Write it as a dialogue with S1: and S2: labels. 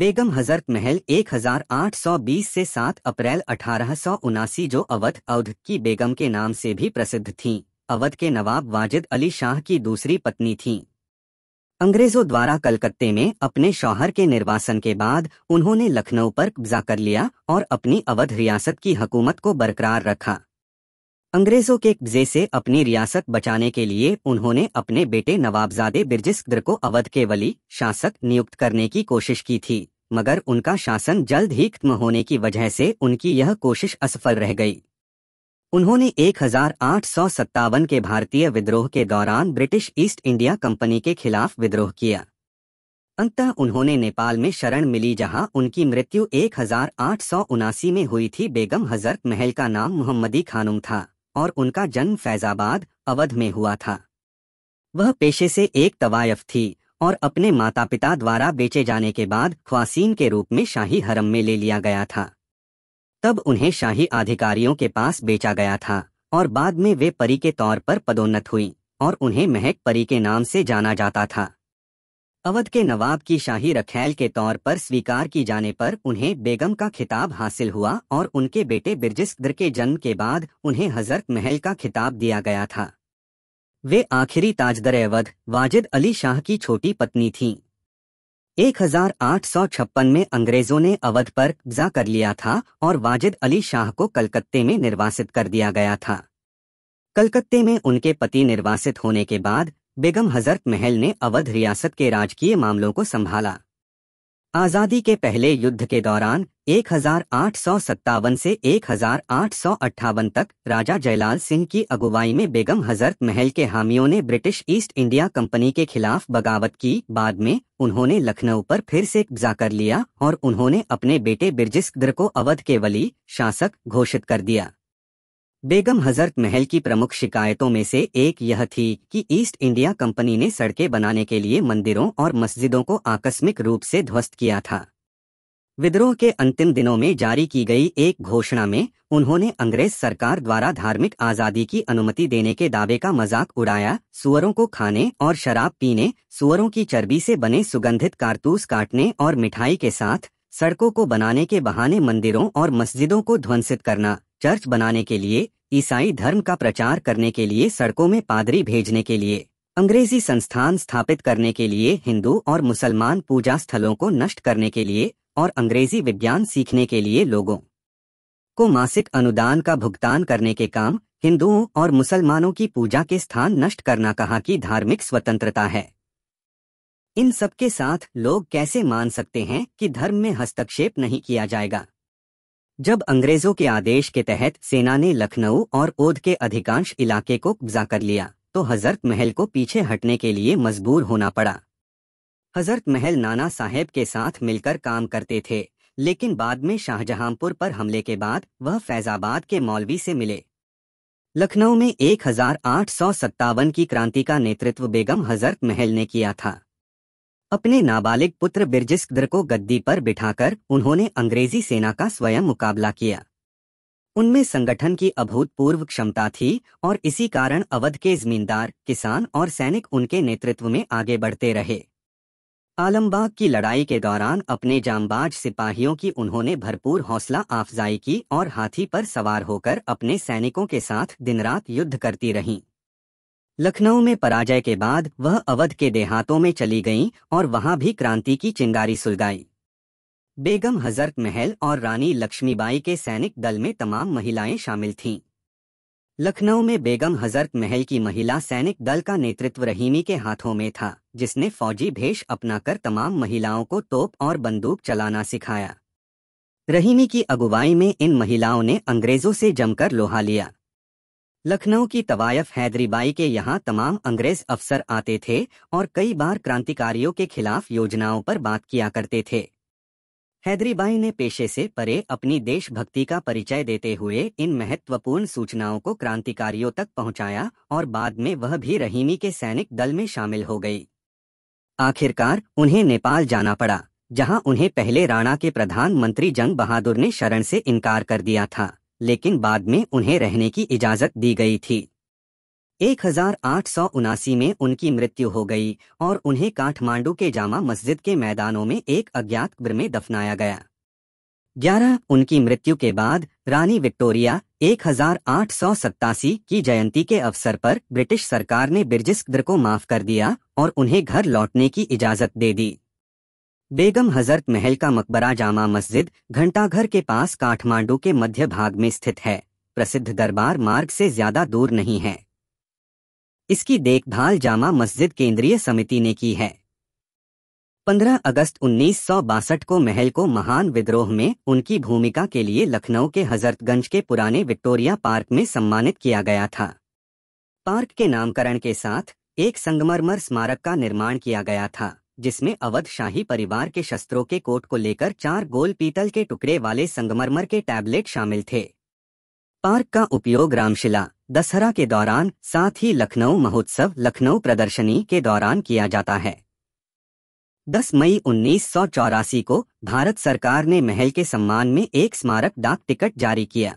S1: बेगम हजरत महल 1820 से 7 अप्रैल अठारह जो अवध अवध की बेगम के नाम से भी प्रसिद्ध थीं, अवध के नवाब वाजिद अली शाह की दूसरी पत्नी थीं। अंग्रेजों द्वारा कलकत्ते में अपने शौहर के निर्वासन के बाद उन्होंने लखनऊ पर कब्जा कर लिया और अपनी अवध रियासत की हकूमत को बरकरार रखा अंग्रेजों के कब्जे से अपनी रियासत बचाने के लिए उन्होंने अपने बेटे नवाबजादे बिरजिस्क्र को अवध के वली शासक नियुक्त करने की कोशिश की थी मगर उनका शासन जल्द ही खत्म होने की वजह से उनकी यह कोशिश असफल रह गई उन्होंने एक के भारतीय विद्रोह के दौरान ब्रिटिश ईस्ट इंडिया कंपनी के खिलाफ विद्रोह किया अंततः उन्होंने नेपाल में शरण मिली जहां उनकी मृत्यु एक में हुई थी बेगम हजरत महल का नाम मोहम्मदी खानुम था और उनका जन्म फैजाबाद अवध में हुआ था वह पेशे से एक तवायफ थी और अपने माता पिता द्वारा बेचे जाने के बाद ख्वासीन के रूप में शाही हरम में ले लिया गया था तब उन्हें शाही अधिकारियों के पास बेचा गया था और बाद में वे परी के तौर पर पदोन्नत हुई और उन्हें महक परी के नाम से जाना जाता था अवध के नवाब की शाही रखैल के तौर पर स्वीकार की जाने पर उन्हें बेगम का खिताब हासिल हुआ और उनके बेटे बिरजिस्दर के जन्म के बाद उन्हें हजरत महल का खिताब दिया गया था वे आखिरी ताजदर अवध वाजिद अली शाह की छोटी पत्नी थीं 1856 में अंग्रेजों ने अवध पर कब्जा कर लिया था और वाजिद अली शाह को कलकत्ते में निर्वासित कर दिया गया था कलकत्ते में उनके पति निर्वासित होने के बाद बेगम हजरत महल ने अवध रियासत के राजकीय मामलों को संभाला आज़ादी के पहले युद्ध के दौरान एक से एक तक राजा जयलाल सिंह की अगुवाई में बेगम हजरत महल के हामियों ने ब्रिटिश ईस्ट इंडिया कंपनी के खिलाफ बगावत की बाद में उन्होंने लखनऊ पर फिर से कब्जा कर लिया और उन्होंने अपने बेटे बिरजिस्कर को अवध के वली शासक घोषित कर दिया बेगम हजरत महल की प्रमुख शिकायतों में से एक यह थी कि ईस्ट इंडिया कंपनी ने सड़कें बनाने के लिए मंदिरों और मस्जिदों को आकस्मिक रूप से ध्वस्त किया था विद्रोह के अंतिम दिनों में जारी की गई एक घोषणा में उन्होंने अंग्रेज सरकार द्वारा धार्मिक आजादी की अनुमति देने के दावे का मजाक उड़ाया सुअरों को खाने और शराब पीने सुअरों की चर्बी से बने सुगंधित कारतूस काटने और मिठाई के साथ सड़कों को बनाने के बहाने मंदिरों और मस्जिदों को ध्वंसित करना चर्च बनाने के लिए ईसाई धर्म का प्रचार करने के लिए सड़कों में पादरी भेजने के लिए अंग्रेजी संस्थान स्थापित करने के लिए हिंदू और मुसलमान पूजा स्थलों को नष्ट करने के लिए और अंग्रेजी विज्ञान सीखने के लिए लोगों को मासिक अनुदान का भुगतान करने के काम हिंदुओं और मुसलमानों की पूजा के स्थान नष्ट करना कहा कि धार्मिक स्वतंत्रता है इन सबके साथ लोग कैसे मान सकते हैं कि धर्म में हस्तक्षेप नहीं किया जाएगा जब अंग्रेजों के आदेश के तहत सेना ने लखनऊ और ओध के अधिकांश इलाके को कब्जा कर लिया तो हजरत महल को पीछे हटने के लिए मजबूर होना पड़ा हजरत महल नाना साहेब के साथ मिलकर काम करते थे लेकिन बाद में शाहजहांपुर पर हमले के बाद वह फैजाबाद के मौलवी से मिले लखनऊ में एक की क्रांति का नेतृत्व बेगम हजरत महल ने किया था अपने नाबालिग पुत्र बिरजिस्कद्र को गद्दी पर बिठाकर उन्होंने अंग्रेजी सेना का स्वयं मुकाबला किया उनमें संगठन की अभूतपूर्व क्षमता थी और इसी कारण अवध के जमींदार किसान और सैनिक उनके नेतृत्व में आगे बढ़ते रहे आलमबाग की लड़ाई के दौरान अपने जामबाज सिपाहियों की उन्होंने भरपूर हौसला अफजाई की और हाथी पर सवार होकर अपने सैनिकों के साथ दिन रात युद्ध करती रहीं लखनऊ में पराजय के बाद वह अवध के देहातों में चली गईं और वहां भी क्रांति की चिंगारी सुलगाई बेगम हजरत महल और रानी लक्ष्मीबाई के सैनिक दल में तमाम महिलाएं शामिल थीं लखनऊ में बेगम हजरत महल की महिला सैनिक दल का नेतृत्व रहीमी के हाथों में था जिसने फौजी भेष अपनाकर तमाम महिलाओं को तोप और बंदूक चलाना सिखाया रहीमी की अगुवाई में इन महिलाओं ने अंग्रेजों से जमकर लोहा लिया लखनऊ की तवायफ हैदरीबाई के यहाँ तमाम अंग्रेज अफसर आते थे और कई बार क्रांतिकारियों के खिलाफ योजनाओं पर बात किया करते थे हैदरीबाई ने पेशे से परे अपनी देशभक्ति का परिचय देते हुए इन महत्वपूर्ण सूचनाओं को क्रांतिकारियों तक पहुंचाया और बाद में वह भी रहीमी के सैनिक दल में शामिल हो गई आखिरकार उन्हें नेपाल जाना पड़ा जहां उन्हें पहले राणा के प्रधानमंत्री जंग बहादुर ने शरण से इनकार कर दिया था लेकिन बाद में उन्हें रहने की इजाजत दी गई थी एक में उनकी मृत्यु हो गई और उन्हें काठमांडू के जामा मस्जिद के मैदानों में एक अज्ञात कब्र में दफनाया गया ग्यारह उनकी मृत्यु के बाद रानी विक्टोरिया एक की जयंती के अवसर पर ब्रिटिश सरकार ने बिरजिस्कद्र को माफ कर दिया और उन्हें घर लौटने की इजाजत दे दी बेगम हजरत महल का मकबरा जामा मस्जिद घंटाघर के पास काठमांडू के मध्य भाग में स्थित है प्रसिद्ध दरबार मार्ग से ज्यादा दूर नहीं है इसकी देखभाल जामा मस्जिद केंद्रीय समिति ने की है 15 अगस्त उन्नीस को महल को महान विद्रोह में उनकी भूमिका के लिए लखनऊ के हजरतगंज के पुराने विक्टोरिया पार्क में सम्मानित किया गया था पार्क के नामकरण के साथ एक संगमरमर स्मारक का निर्माण किया गया था जिसमें अवध शाही परिवार के शस्त्रों के कोट को लेकर चार गोल पीतल के टुकड़े वाले संगमरमर के टैबलेट शामिल थे पार्क का उपयोग रामशिला दशहरा के दौरान साथ ही लखनऊ महोत्सव लखनऊ प्रदर्शनी के दौरान किया जाता है 10 मई उन्नीस को भारत सरकार ने महल के सम्मान में एक स्मारक डाक टिकट जारी किया